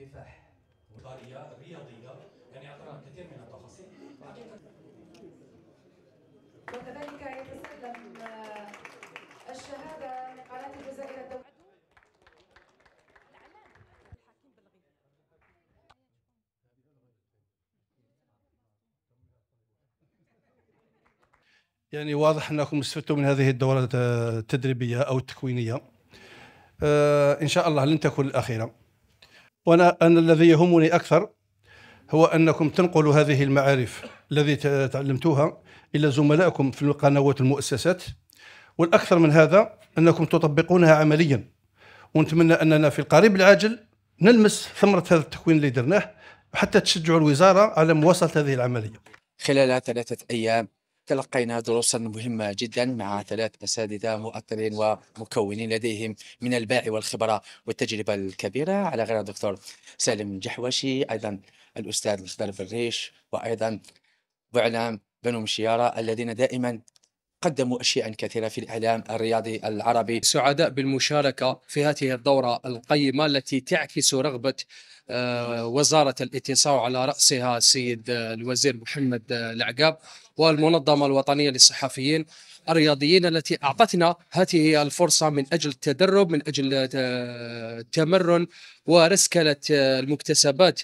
الكفاح وطريقه رياضيه يعني اعطانا الكثير من التفاصيل وكذلك يتسلم آه، الشهاده من قناه الجزائر الدوليه يعني واضح انكم استفدتوا من هذه الدوره التدريبيه او التكوينيه آه، ان شاء الله لن تكون الاخيره وانا انا الذي يهمني اكثر هو انكم تنقلوا هذه المعارف الذي تعلمتوها الى زملائكم في القنوات المؤسسات والاكثر من هذا انكم تطبقونها عمليا ونتمنى اننا في القريب العاجل نلمس ثمره هذا التكوين اللي درناه حتى تشجعوا الوزاره على مواصله هذه العمليه. خلال ثلاثه ايام تلقينا دروسا مهمة جدا مع ثلاث أساتذة مؤطرين ومكونين لديهم من الباع والخبرة والتجربة الكبيرة على غير الدكتور سالم جحوشي أيضا الأستاذ مختار فريش وأيضا بعلام بنو مشيارة الذين دائما قدموا أشياء كثيرة في الإعلام الرياضي العربي سعداء بالمشاركة في هذه الدورة القيمة التي تعكس رغبة آه، وزارة الاتصال على رأسها السيد آه، الوزير محمد آه، العقاب والمنظمة الوطنية للصحفيين الرياضيين التي أعطتنا هذه الفرصة من أجل التدرب من أجل التمرن ورسكلة المكتسبات